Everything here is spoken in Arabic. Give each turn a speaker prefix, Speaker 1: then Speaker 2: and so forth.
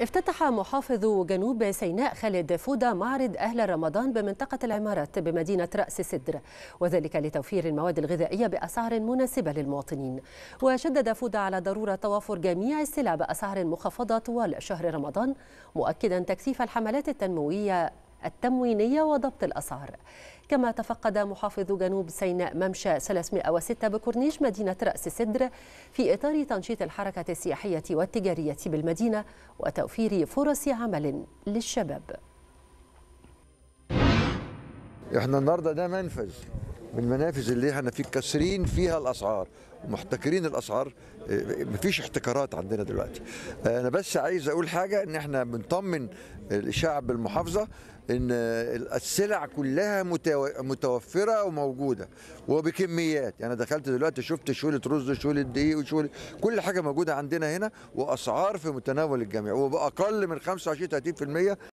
Speaker 1: افتتح محافظ جنوب سيناء خالد فودة معرض أهل رمضان بمنطقة العمارات بمدينة رأس سدر وذلك لتوفير المواد الغذائية بأسعار مناسبة للمواطنين وشدد فودة على ضرورة توافر جميع السلع بأسعار مخفضة طوال شهر رمضان مؤكدا تكثيف الحملات التنموية التموينية وضبط الأسعار كما تفقد محافظ جنوب سيناء ممشى 306 بكورنيش مدينة رأس سدر في إطار تنشيط الحركة السياحية والتجارية بالمدينة وتوفير فرص عمل للشباب
Speaker 2: احنا النهارده ده منفذ من المنافذ اللي احنا في كسرين فيها الاسعار محتكرين الاسعار آه، مفيش احتكارات عندنا دلوقتي انا بس عايز اقول حاجه ان احنا بنطمن الشعب المحافظه ان السلع كلها متوفره وموجوده وبكميات يعني دخلت دلوقتي شفت شوله رز وشوله دقيق وشوله كل حاجه موجوده عندنا هنا واسعار في متناول الجميع وباقل من 25 30%